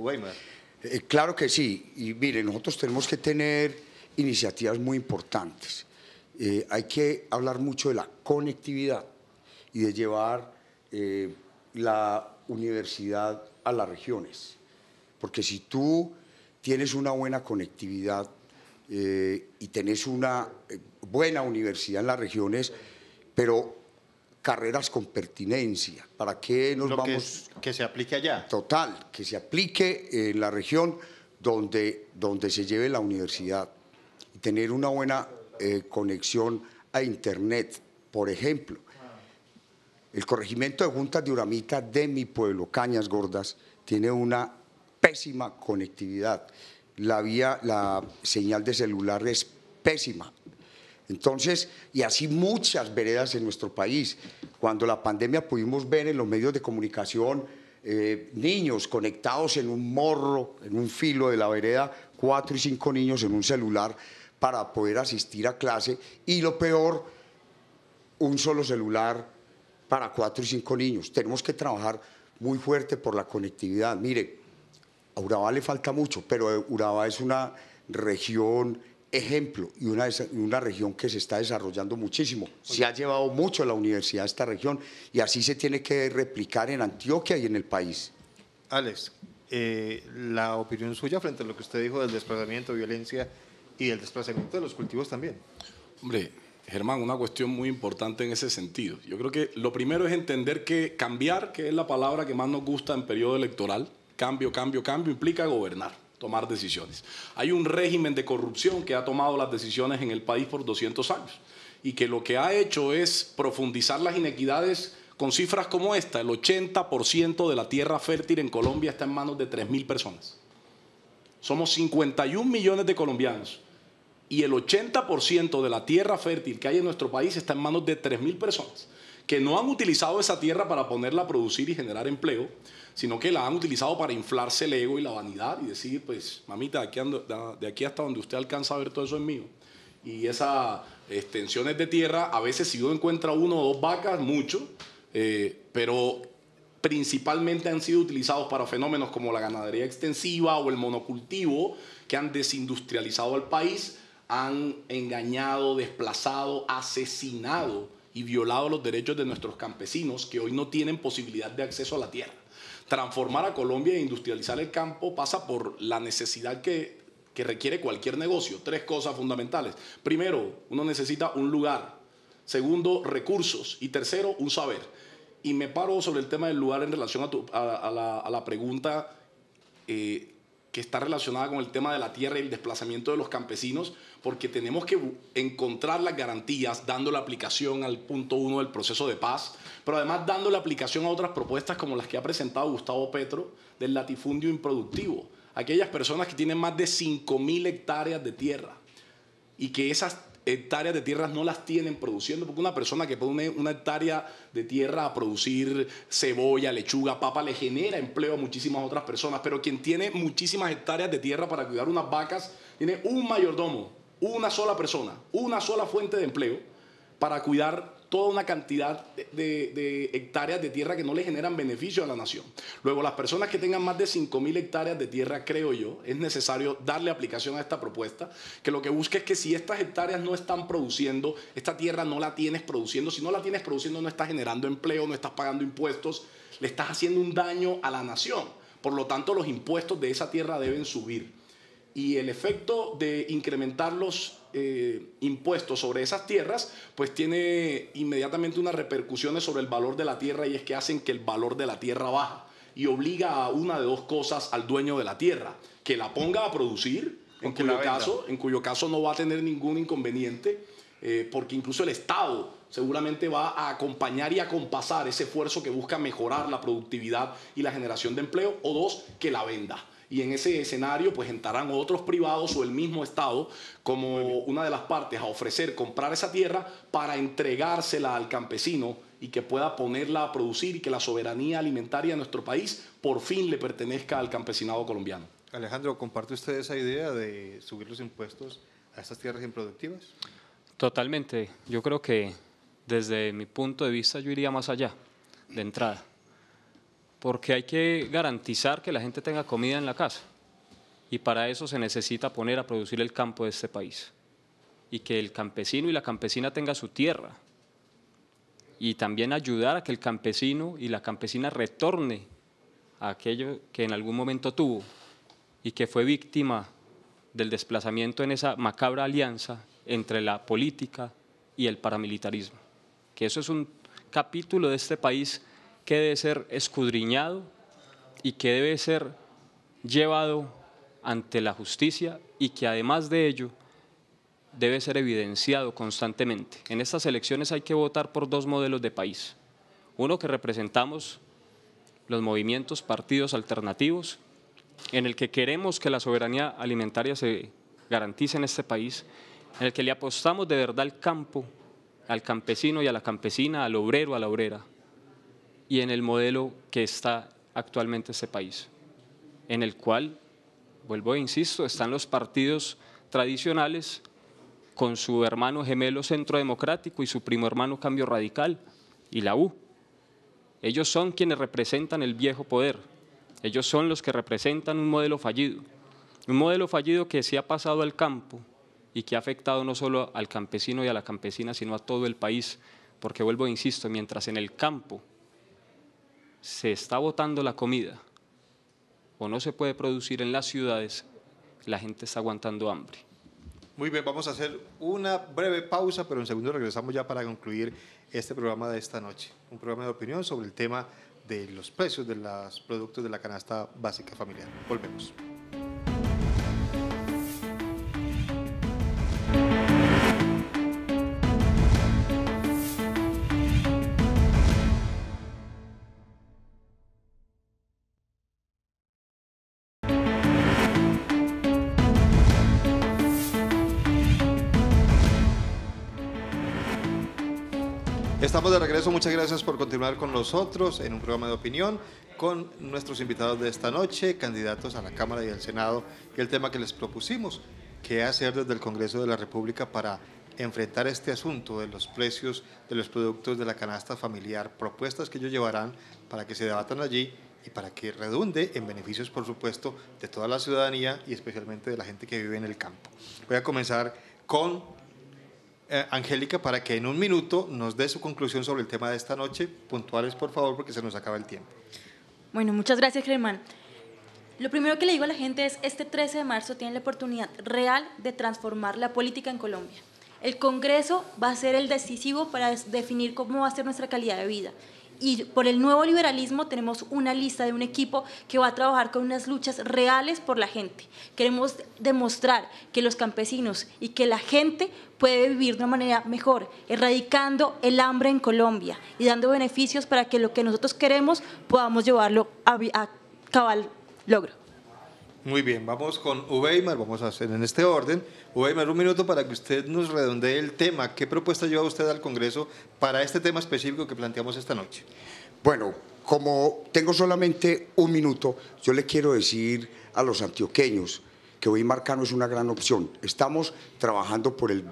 Speaker 3: eh, claro que sí. Y mire, nosotros tenemos que tener iniciativas muy importantes. Eh, hay que hablar mucho de la conectividad y de llevar eh, la universidad a las regiones. Porque si tú tienes una buena conectividad eh, y tenés una eh, buena universidad en las regiones, pero carreras con pertinencia, ¿para qué nos vamos? Que, se aplique allá. Total, que se aplique en la región donde, donde se lleve la universidad. Y tener una buena conexión a Internet, por ejemplo. El corregimiento de Juntas de Uramita de mi pueblo, Cañas Gordas, tiene una pésima conectividad. La vía, la señal de celular es pésima. Entonces, y así muchas veredas en nuestro país. Cuando la pandemia pudimos ver en los medios de comunicación eh, niños conectados en un morro, en un filo de la vereda, cuatro y cinco niños en un celular para poder asistir a clase. Y lo peor, un solo celular para cuatro y cinco niños. Tenemos que trabajar muy fuerte por la conectividad. Mire, a Urabá le falta mucho, pero Urabá es una región ejemplo y una, una región que se está desarrollando muchísimo. Se ha llevado mucho la universidad a esta región y así se tiene que replicar en Antioquia y en el país.
Speaker 1: Alex, eh, la opinión suya frente a lo que usted dijo del desplazamiento, violencia
Speaker 4: y el desplazamiento de los cultivos también. Hombre, Germán, una cuestión muy importante en ese sentido. Yo creo que lo primero es entender que cambiar, que es la palabra que más nos gusta en periodo electoral, cambio, cambio, cambio, implica gobernar, tomar decisiones. Hay un régimen de corrupción que ha tomado las decisiones en el país por 200 años y que lo que ha hecho es profundizar las inequidades con cifras como esta. El 80% de la tierra fértil en Colombia está en manos de 3.000 personas. Somos 51 millones de colombianos y el 80% de la tierra fértil que hay en nuestro país está en manos de 3.000 personas que no han utilizado esa tierra para ponerla a producir y generar empleo, sino que la han utilizado para inflarse el ego y la vanidad y decir, pues, mamita, de aquí, hasta donde usted alcanza a ver todo eso es mío. Y esas extensiones de tierra, a veces si uno encuentra uno o dos vacas, mucho, eh, pero principalmente han sido utilizados para fenómenos como la ganadería extensiva o el monocultivo, que han desindustrializado al país han engañado, desplazado, asesinado y violado los derechos de nuestros campesinos que hoy no tienen posibilidad de acceso a la tierra. Transformar a Colombia e industrializar el campo pasa por la necesidad que, requiere cualquier negocio. Tres cosas fundamentales. Primero, uno necesita un lugar. Segundo, recursos. Y tercero, un saber. Y me paro sobre el tema del lugar en relación a, la, pregunta eh, que está relacionada con el tema de la tierra y el desplazamiento de los campesinos porque tenemos que encontrar las garantías dando la aplicación al punto uno del proceso de paz, pero además dando la aplicación a otras propuestas como las que ha presentado Gustavo Petro del latifundio improductivo, aquellas personas que tienen más de 5.000 hectáreas de tierra y que esas hectáreas de tierras no las tienen produciendo, porque una persona que pone una hectárea de tierra a producir cebolla, lechuga, papa, le genera empleo a muchísimas otras personas, pero quien tiene muchísimas hectáreas de tierra para cuidar unas vacas, tiene un mayordomo una sola persona, una sola fuente de empleo para cuidar toda una cantidad de, hectáreas de tierra que no le generan beneficio a la nación. Luego, las personas que tengan más de 5.000 hectáreas de tierra, creo yo, es necesario darle aplicación a esta propuesta, que lo que busque es que si estas hectáreas no están produciendo, esta tierra no la tienes produciendo, si no la tienes produciendo no estás generando empleo, no estás pagando impuestos, le estás haciendo un daño a la nación. Por lo tanto, los impuestos de esa tierra deben subir y el efecto de incrementar los eh, impuestos sobre esas tierras, pues tiene inmediatamente unas repercusiones sobre el valor de la tierra y es que hacen que el valor de la tierra baja y obliga a una de dos cosas al dueño de la tierra, que la ponga a producir, en cuyo, caso, en cuyo caso no va a tener ningún inconveniente, eh, porque incluso el Estado seguramente va a acompañar y a compasar ese esfuerzo que busca mejorar la productividad y la generación de empleo, o dos, que la venda y en ese escenario pues entrarán otros privados o el mismo Estado como una de las partes a ofrecer comprar esa tierra para entregársela al campesino y que pueda ponerla a producir y que la soberanía alimentaria de nuestro país por fin le pertenezca al campesinado colombiano.
Speaker 1: Alejandro, ¿comparte usted esa idea de subir los impuestos a estas tierras improductivas?
Speaker 5: Totalmente. Yo creo que desde mi punto de vista yo iría más allá de entrada porque hay que garantizar que la gente tenga comida en la casa. Y para eso se necesita poner a producir el campo de este país. Y que el campesino y la campesina tenga su tierra. Y también ayudar a que el campesino y la campesina retorne a aquello que en algún momento tuvo y que fue víctima del desplazamiento en esa macabra alianza entre la política y el paramilitarismo. Que eso es un capítulo de este país que debe ser escudriñado y que debe ser llevado ante la justicia y que además de ello debe ser evidenciado constantemente. En estas elecciones hay que votar por dos modelos de país. Uno que representamos los movimientos, partidos alternativos, en el que queremos que la soberanía alimentaria se garantice en este país, en el que le apostamos de verdad al campo, al campesino y a la campesina, al obrero, a la obrera, y en el modelo que está actualmente ese país, en el cual, vuelvo e insisto, están los partidos tradicionales con su hermano gemelo Centro Democrático y su primo hermano Cambio Radical y la U. Ellos son quienes representan el viejo poder, ellos son los que representan un modelo fallido, un modelo fallido que se ha pasado al campo y que ha afectado no solo al campesino y a la campesina, sino a todo el país, porque vuelvo e insisto, mientras en el campo se está botando la comida o no se puede producir en las ciudades, la gente está aguantando hambre.
Speaker 1: Muy bien, vamos a hacer una breve pausa, pero en segundo regresamos ya para concluir este programa de esta noche. Un programa de opinión sobre el tema de los precios de los productos de la canasta básica familiar. Volvemos. Muchas gracias por continuar con nosotros en un programa de opinión con nuestros invitados de esta noche, candidatos a la Cámara y al Senado, y el tema que les propusimos, qué hacer desde el Congreso de la República para enfrentar este asunto de los precios de los productos de la canasta familiar, propuestas que ellos llevarán para que se debatan allí y para que redunde en beneficios, por supuesto, de toda la ciudadanía y especialmente de la gente que vive en el campo. Voy a comenzar con eh, Angélica para que en un minuto nos dé su conclusión sobre el tema de esta noche. Puntuales, por favor, porque se nos acaba el tiempo.
Speaker 2: Bueno, muchas gracias, Germán. Lo primero que le digo a la gente es, este 13 de marzo tiene la oportunidad real de transformar la política en Colombia. El Congreso va a ser el decisivo para definir cómo va a ser nuestra calidad de vida y por el nuevo liberalismo tenemos una lista de un equipo que va a trabajar con unas luchas reales por la gente. Queremos demostrar que los campesinos y que la gente puede vivir de una manera mejor, erradicando el hambre en Colombia y dando beneficios para que lo que nosotros queremos podamos llevarlo a, cabal
Speaker 1: logro. Muy bien, vamos con Uweimar, vamos a hacer en este orden. Uweimar, un minuto para que usted nos redondee el tema. ¿Qué propuesta lleva usted al Congreso para este tema específico que planteamos esta noche?
Speaker 3: Bueno, como tengo solamente un minuto, yo le quiero decir a los antioqueños que Uweimar Cano es una gran opción. Estamos trabajando por el,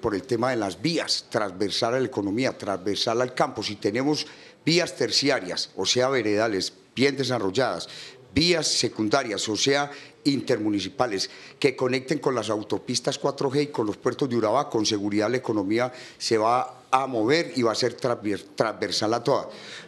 Speaker 3: por el tema de las vías, transversal a la economía, transversal al campo. Si tenemos vías terciarias, o sea, veredales, bien desarrolladas, vías secundarias, o sea, intermunicipales, que conecten con las autopistas 4G y con los puertos de Urabá, con seguridad la economía se va a mover y va a ser transversal a,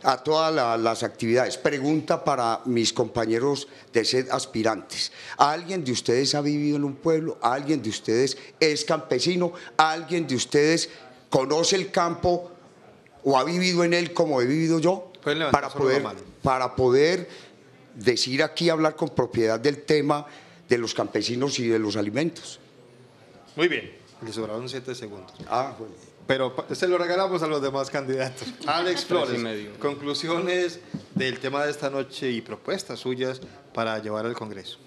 Speaker 3: a todas las actividades. Pregunta para mis compañeros de sed aspirantes. ¿Alguien de ustedes ha vivido en un pueblo? ¿Alguien de ustedes es campesino? ¿Alguien de ustedes conoce el campo o ha vivido en él como he vivido yo? Para poder, para poder decir aquí, hablar con propiedad del tema de los campesinos y de los alimentos.
Speaker 1: Muy bien. Le sobraron siete segundos. Ah, bueno. Pero se lo regalamos a los demás candidatos. Alex Flores, conclusiones del tema de esta noche y propuestas
Speaker 4: suyas para llevar al Congreso.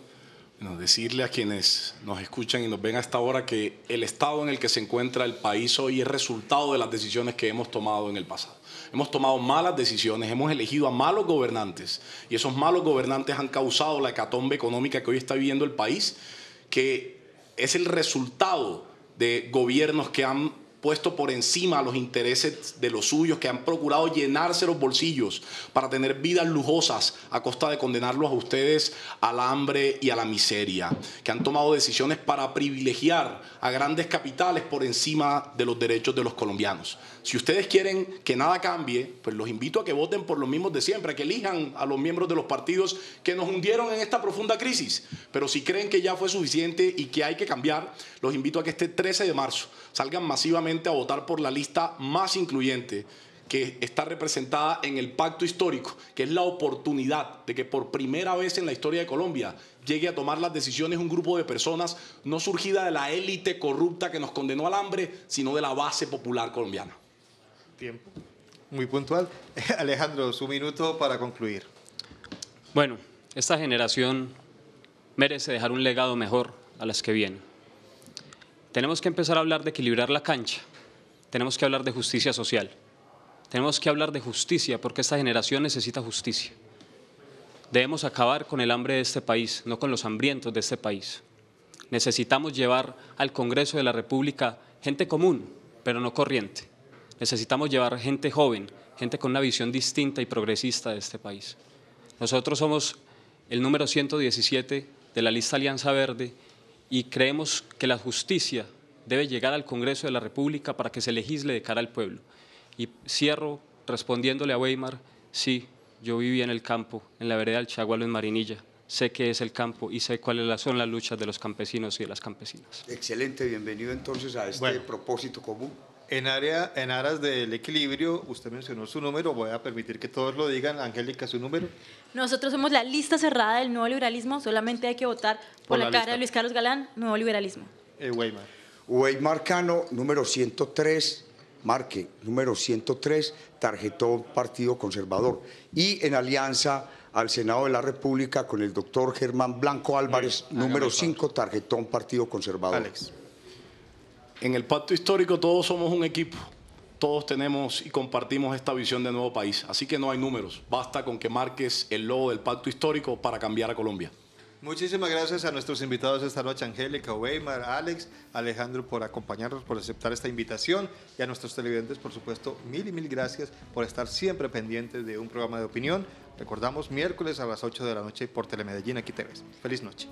Speaker 4: Bueno, decirle a quienes nos escuchan y nos ven a esta hora que el estado en el que se encuentra el país hoy es resultado de las decisiones que hemos tomado en el pasado. Hemos tomado malas decisiones, hemos elegido a malos gobernantes y esos malos gobernantes han causado la hecatombe económica que hoy está viviendo el país, que es el resultado de gobiernos que han puesto por encima los intereses de los suyos, que han procurado llenarse los bolsillos para tener vidas lujosas a costa de condenarlos a ustedes al hambre y a la miseria, que han tomado decisiones para privilegiar a grandes capitales por encima de los derechos de los colombianos. Si ustedes quieren que nada cambie, pues los invito a que voten por los mismos de siempre, a que elijan a los miembros de los partidos que nos hundieron en esta profunda crisis. Pero si creen que ya fue suficiente y que hay que cambiar, los invito a que este 13 de marzo salgan masivamente a votar por la lista más incluyente que está representada en el pacto histórico, que es la oportunidad de que por primera vez en la historia de Colombia llegue a tomar las decisiones un grupo de personas no surgida de la élite corrupta que nos condenó al hambre, sino de la base popular colombiana
Speaker 1: tiempo. Muy puntual. Alejandro, su minuto para concluir. Bueno,
Speaker 5: esta generación merece dejar un legado mejor a las que vienen. Tenemos que empezar a hablar de equilibrar la cancha. Tenemos que hablar de justicia social. Tenemos que hablar de justicia porque esta generación necesita justicia. Debemos acabar con el hambre de este país, no con los hambrientos de este país. Necesitamos llevar al Congreso de la República gente común, pero no corriente necesitamos llevar gente joven, gente con una visión distinta y progresista de este país. Nosotros somos el número 117 de la lista Alianza Verde y creemos que la justicia debe llegar al Congreso de la República para que se legisle de cara al pueblo. Y cierro respondiéndole a Weimar, sí, yo viví en el campo, en la vereda del Chagualo, en Marinilla. Sé qué es el campo y sé cuáles son las luchas de los campesinos y de las campesinas.
Speaker 3: Excelente, bienvenido entonces a este propósito común. En, área, aras del equilibrio,
Speaker 1: usted mencionó su número, voy a permitir que todos lo digan. Angélica, su número.
Speaker 2: Nosotros somos la lista cerrada del nuevo liberalismo, solamente hay que votar por, la, cara de Luis Carlos Galán, nuevo liberalismo.
Speaker 3: Eh, Weymar. Weimar. Cano, número 103, Marque, número 103, tarjetón Partido Conservador. Y en alianza al Senado de la República
Speaker 4: con el doctor Germán Blanco Álvarez, número 5,
Speaker 3: tarjetón Partido Conservador. Alex.
Speaker 4: En el pacto histórico todos somos un equipo, todos tenemos y compartimos esta visión de nuevo país, así que no hay números, basta con que marques el logo del pacto histórico para cambiar a Colombia.
Speaker 1: Muchísimas gracias a nuestros invitados esta noche, Angélica, Weimar, Alex, Alejandro, por acompañarnos, por aceptar esta invitación y a nuestros televidentes, por supuesto, mil y mil gracias por estar siempre pendientes de un programa de opinión. Recordamos miércoles a las 8 de la noche por Telemedellín, aquí te ves. Feliz noche.